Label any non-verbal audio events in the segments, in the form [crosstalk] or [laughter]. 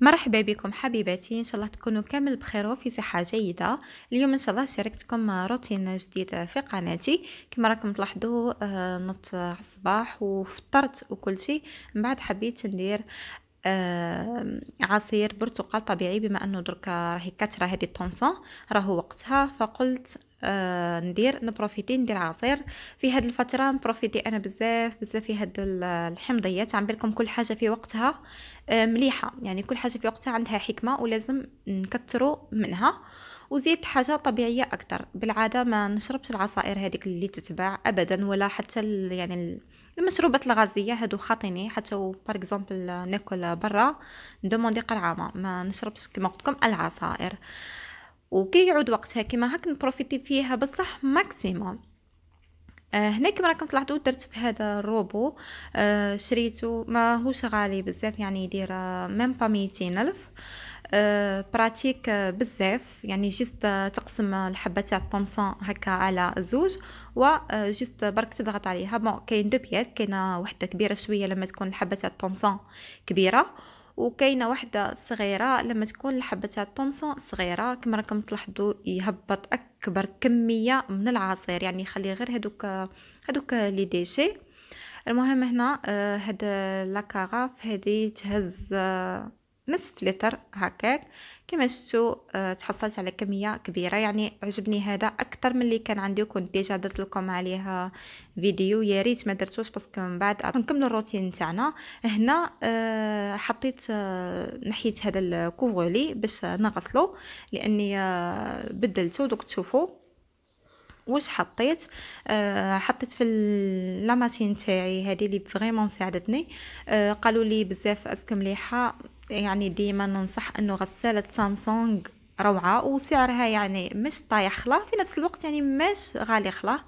مرحبا بكم حبيباتي ان شاء الله تكونوا كامل بخير وفي صحه جيده اليوم ان شاء الله شاركتكم روتين جديد في قناتي كما راكم تلاحظوا آه، نط على الصباح وفطرت وكل شيء من بعد حبيت ندير آه، عصير برتقال طبيعي بما انه دركا راهي كثره هذه الطونسون راهو وقتها فقلت آه، ندير نبروفيتي ندير عصير في هاد الفتره نبروفيتي انا بزاف بزاف في هاد الحمضيات عم بالكم كل حاجه في وقتها آه، مليحه يعني كل حاجه في وقتها عندها حكمه ولازم نكثروا منها وزيت حاجه طبيعيه اكثر بالعاده ما نشربش العصائر هذيك اللي تتباع ابدا ولا حتى يعني المشروبات الغازيه هادو خاطيني حتى بار اكزومبل ناكل برا ندوموندي قرعه ما نشربش كما قلت لكم العصائر آه وكيعود وقتها كيما هاك نبروفيتي فيها بصح ماكسيموم آه هنا كما راكم تلاحظوا درت في هذا الروبو آه شريته ما هوش غالي بزاف يعني يدير آه، ميم با الف آه براتيك آه، بزاف يعني جست آه، تقسم الحبه تاع الطومسون هكا على زوج و جست برك تضغط عليها بون كاين دو بياس كاينه وحده كبيره شويه لما تكون الحبه تاع الطومسون كبيره وكاينه واحده صغيره لما تكون الحبه تاع الطومسون صغيره كما راكم تلاحظوا يهبط اكبر كميه من العصير يعني يخلي غير هذوك هذوك لي ديشي المهم هنا آه، هاد لاكاغاف هذه تهز آه، نصف لتر هكاك كما شفتوا آه، تحصلت على كميه كبيره يعني عجبني هذا اكثر من اللي كان عندي وكنت ديجا درت لكم عليها فيديو يا ريت ما درتوش باسكو من بعد نكملوا الروتين تاعنا هنا آه، حطيت آه، نحيت هذا الكوفولي باش نغسلو لاني بدلته دوك تشوفوا واش حطيت آه حطيت في لاماتين تاعي هذه اللي فريمون ساعدتني آه قالوا لي بزاف اسكم مليحه يعني ديما ننصح انه غسالة سامسونج روعة وسعرها يعني مش طايح خلا في نفس الوقت يعني مش غالي خلا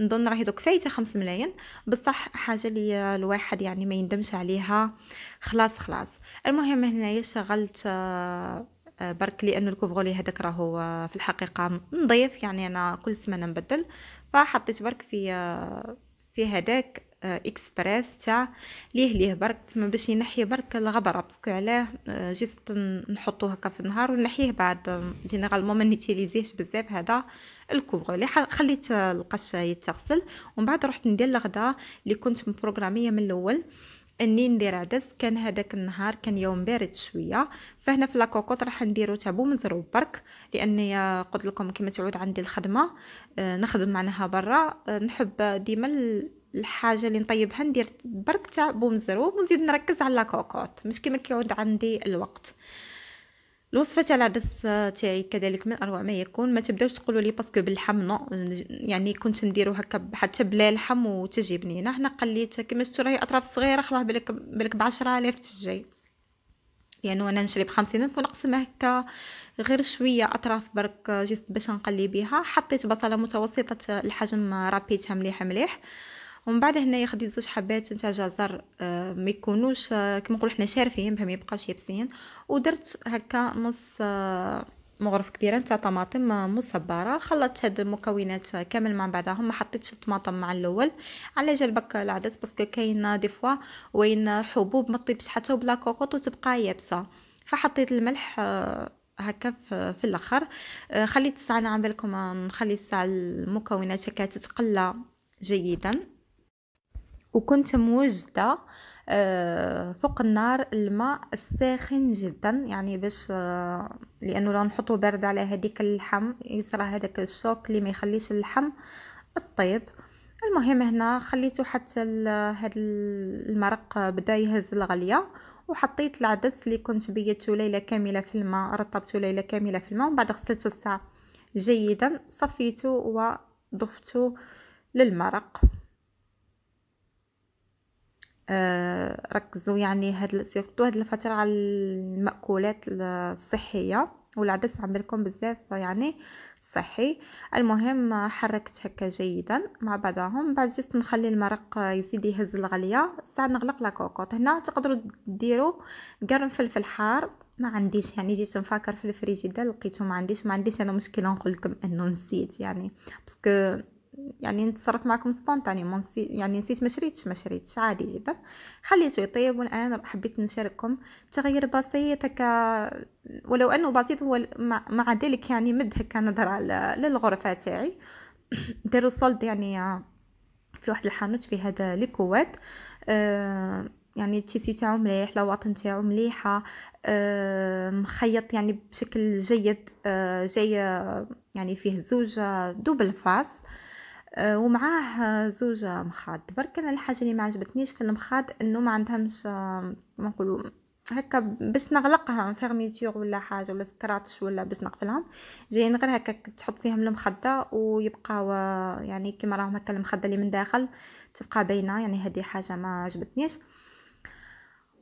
نظن راهي دوك فايته 5 ملايين بصح حاجه اللي الواحد يعني ما يندمش عليها خلاص خلاص المهم هنايا شغلت آه، برك لانه الكوفغولي هذاك راهو آه، في الحقيقه نظيف يعني انا كل سمانه نبدل فحطيت برك في آه، في هذاك آه، اكسبريس تاع ليه ليه برك تما باش ينحي برك الغبره باسكو علاه آه، جيست نحطوه هكا في النهار ونحيه بعد جينيرالمون ما نيتيليزيهش بزاف هذا اللي خليت القش يتغسل ومن بعد رحت ندير الغدا اللي كنت مبروغراميه من الاول اني ندير عدس كان هذاك النهار كان يوم بارد شويه فهنا في لاكوكوط راح نديرو تابو مزروب برك لاني آه، قلت لكم كما تعود عندي الخدمه نخدم معناها برا نحب ديما الحاجه اللي نطيبها ندير برك تاع بومزروب ونزيد نركز على لاكوكوط مش كيما كيعود عندي الوقت الوصفه تاع العدس تاعي كذلك من اروع ما يكون ما تبداوش تقولوا لي باسكو باللحم نو يعني كنت نديرو هكا حتى بلا لحم وتجي بنينه هنا قليت كما شفتوا راهي اطراف صغيره خلاه بالك بالك ب 10000 تجي لانه يعني انا نشري ب 50000 ونقسم هكا غير شويه اطراف برك جست باش نقلي بها حطيت بصله متوسطه الحجم رابيتها مليح مليح ومن بعد هنايا خديت زوج حبات نتاع جزر آه، ما يكونوش آه، كما نقولوا حنا شارفين باه ما يبقاوش يابسين ودرت هكا نص آه، مغرف كبيره نتاع طماطم مصبره خلطت هاد المكونات كامل مع بعضهم ما حطيتش الطماطم مع الاول على جال بك العدس باسكو كاين دي فوا وين حبوب ما تطيبش حتى بلا كوكوط وتبقى يابسه فحطيت الملح هكا في الاخر خليت الساعه انا عم بالكم نخلي الساعه المكونات هكا تتقلى جيدا وكنت موجدة آه، فوق النار الماء الساخن جدا يعني باش آه، لانه لو نحطه بارد على هذيك اللحم يصرى هذاك الشوك اللي ما يخليش اللحم طيب المهم هنا خليته حتى هذا المرق بدا يهز الغليه وحطيت العدس اللي كنت بيته ليله كامله في الماء رطبته ليله كامله في الماء ومن بعد غسلته الساعه جيدا صفيته وضفته للمرق آه، ركزوا يعني هاد سيرتو هاد الفتره على الماكولات الصحيه والعدس عملكم بزاف يعني صحي المهم حركت هكا جيدا مع بعضهم بعد جيت نخلي المرق يزيد يهز الغليه ساعه نغلق لا هنا تقدروا ديروا قرن فلفل حار ما عنديش يعني جيت نفكر في الفريجيدير لقيته ما عنديش ما عنديش انا مشكله نقول لكم انه نسيت يعني باسكو يعني نتصرف معكم سبونتاني يعني نسيت ما شريتش ما شريتش عادي جدا خليته يطيب والان حبيت نشارككم تغيير بسيط هكا ولو انه بسيط هو مع ذلك يعني مد هكا نظره للغرفه تاعي [coughs] داروا الصلد يعني آه، في واحد الحانوت في هذا ليكوات آه، يعني التيسي تاعو مليح لواطن تاعو مليحه آه مخيط يعني بشكل جيد آه جاي آه، يعني فيه زوج دوبل فاس آه، ومعاه زوج مخاد برك انا الحاجه اللي ما عجبتنيش في المخاد انه ما عندهمش آه، ما نقولوا هكا باش نغلقها فيرميتور ولا حاجه ولا سكراتش ولا باش نقفلهم جايين غير هكا تحط فيهم المخده ويبقاو آه، يعني كيما راهم هكا المخده اللي من داخل تبقى باينه يعني هذه حاجه ما عجبتنيش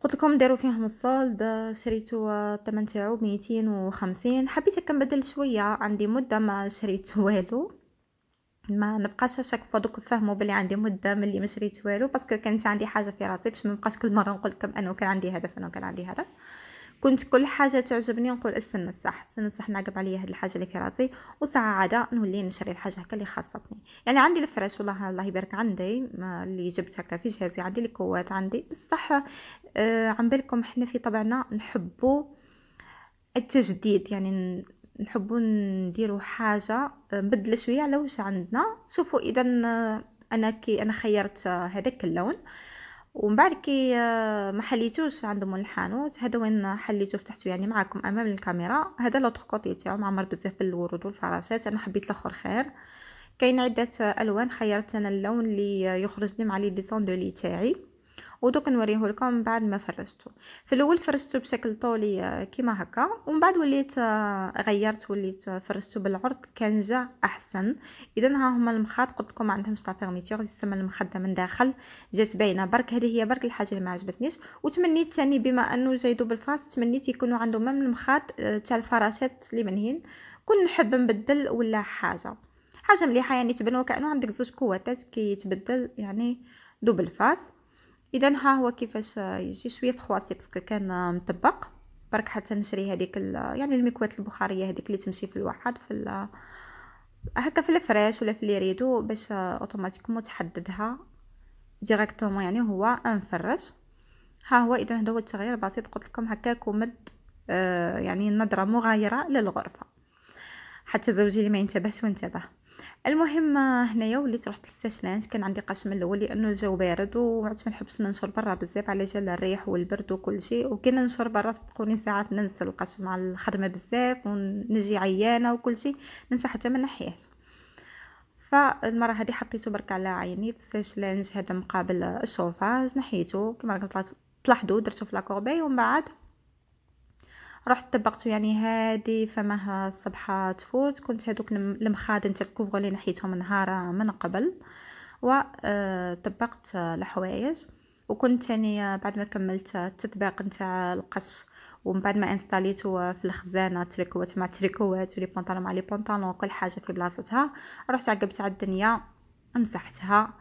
قلت لكم داروا فيهم الصولد شريتو الثمن تاعو 250 حبيت هكا نبدل شويه عندي مده ما شريت والو ما نبقاش شاك دوك فهموا بلي عندي مده ملي ما شريت والو باسكو كانت عندي حاجه في راسي باش ما نبقاش كل مره نقول لكم انه كان عندي هدف انه كان عندي هدف كنت كل حاجه تعجبني نقول استنى الصح استنى الصح نعقب عليا هاد الحاجه اللي في راسي وساعه عاده نولي نشري الحاجه هكا اللي خاصتني يعني عندي الفراش والله الله يبارك عندي اللي جبت هكا في جهازي عندي الكوات عندي بصح آه عم بالكم حنا في طبعنا نحبو التجديد يعني نحبوا نديروا حاجه آه، نبدل شويه على واش عندنا شوفوا اذا آه، انا كي انا خيرت آه، هذاك اللون ومن بعد كي ما حليتوش عندهم الحانوت هذا وين حليته فتحته يعني معكم امام الكاميرا هذا لوطخ كوتي تاعو معمر بزاف بالورود والفراشات انا حبيت الاخر خير كاين عده الوان خيرت انا اللون اللي يخرج لي مع لي ديسون دو لي تاعي ودوك نوريه لكم بعد ما فرشته في الاول فرشته بشكل طولي آه، كيما هكا ومن بعد وليت آه، غيرت وليت آه، فرشته بالعرض كان جا احسن اذا ها هما المخاط قلت لكم عندهم شتا فيرميتور تسمى المخده من داخل جات باينه برك هذه هي برك الحاجه اللي ما عجبتنيش وتمنيت ثاني بما انه جايدو بالفاس تمنيت يكونوا عندهم ميم المخاط تاع الفراشات اللي منهين كون نحب نبدل ولا حاجه حاجه مليحه يعني تبان وكانه عندك زوج كي كيتبدل يعني دوبل فاس اذا ها هو كيفاش يجي شويه فخواصي باسكو كان مطبق برك حتى نشري هذيك يعني المكواه البخاريه هذيك اللي تمشي في الواحد في هكا في الفراش ولا في لي ريدو باش اوتوماتيكمون تحددها ديريكتومون يعني هو انفرش ها هو اذا هذا هو التغيير بسيط قلت لكم هكا كومد آه يعني نظره مغايره للغرفه حتى زوجي اللي ما ينتبهش وانتبه المهم هنايا وليت رحت للساشلانج كان عندي قش من الاول لانه الجو بارد وعدت ما نحبش ننشر برا بزاف على جال الريح والبرد وكل شيء وكي ننشر برا تكوني ساعات ننسى القش مع الخدمه بزاف ونجي عيانه وكل شيء ننسى حتى ما نحيهش فالمره هذه حطيته برك على عيني في الساشلانج هذا مقابل الشوفاج نحيته كما راكم تلاحظوا درته في لاكوربي ومن بعد رحت طبقت يعني هادي فماه الصبحة تفوت كنت هادوك المخادن تاع الكوفغ اللي نحيتهم نهار من قبل وطبقت آه، الحوايج وكنت ثاني بعد ما كملت التطبيق نتاع القش ومن بعد ما انستاليته في الخزانه تريكوات مع تريكوات ولي بونطالون مع لي بونطالون كل حاجه في بلاصتها رحت عقبت على الدنيا مسحتها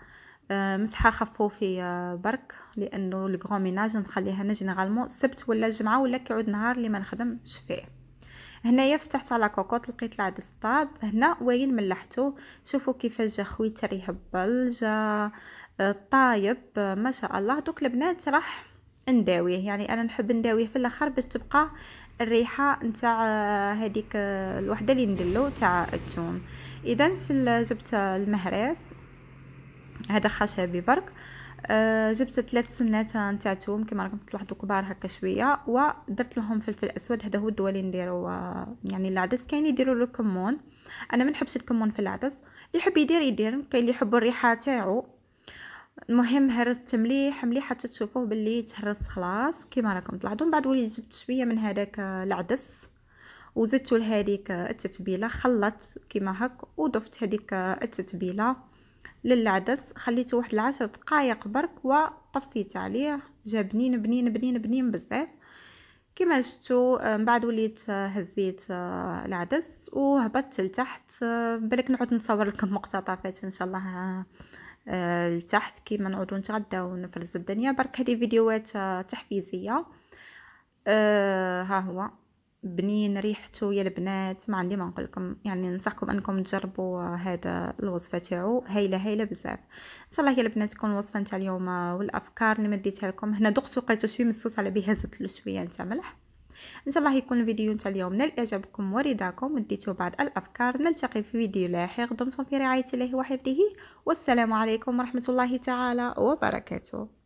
آه، مسحه خفوفيه آه، برك لانه الكغون ميناج نخليها انا جينيرالمون السبت ولا الجمعه ولا كيعود نهار اللي ما نخدمش فيه هنايا فتحت على كوكوط لقيت العدس طاب هنا وين ملحته شوفوا كيفاش جا خويته ريه بلجا آه، طايب ما شاء الله دوك البنات راح نداويه يعني انا نحب نداويه في الاخر باش تبقى الريحه نتاع هذيك الوحده اللي ندلو تاع الثوم اذا في جبت المهراس هذا خشبي برك آه، جبت ثلاث سنات نتاع ثوم كما راكم تلاحظوا كبار هكا شويه ودرت لهم فلفل اسود هذا هو الدوا اللي نديرو يعني العدس كاين يديروا له كمون انا ما نحبش الكمون في العدس يحب يدير يدير كاين اللي يحب الريحه تاعو المهم هرست مليح مليح حتى تشوفوه باللي تهرس خلاص كيما راكم تلاحظوا من بعد وليت جبت شويه من هذاك العدس وزدت لهذيك التتبيله خلطت كيما هك وضفت هذيك التتبيله للعدس خليته واحد العشر دقائق برك وطفيت عليه جا بنين بنين بنين بنين بزاف كما شفتوا آه، من بعد وليت آه، هزيت آه، العدس وهبطت لتحت بالك نعود نصور لكم مقتطفات ان شاء الله لتحت كيما نعودو نتغداو ونفرز الدنيا برك هذه فيديوهات تحفيزيه ها هو بنين ريحته يا البنات ما عندي ما نقول لكم يعني ننصحكم انكم تجربوا هذا الوصفه تاعو هايله هايله بزاف ان شاء الله يا البنات تكون الوصفه نتاع اليوم والافكار اللي مديتها لكم هنا دقت لقيتو شويه مصوص على بها زدت له شويه نتاع ملح ان شاء الله يكون الفيديو نتاع اليوم نال اعجابكم ورضاكم وديتو بعض الافكار نلتقي في فيديو لاحق دمتم في رعايه الله وحفظه والسلام عليكم ورحمه الله تعالى وبركاته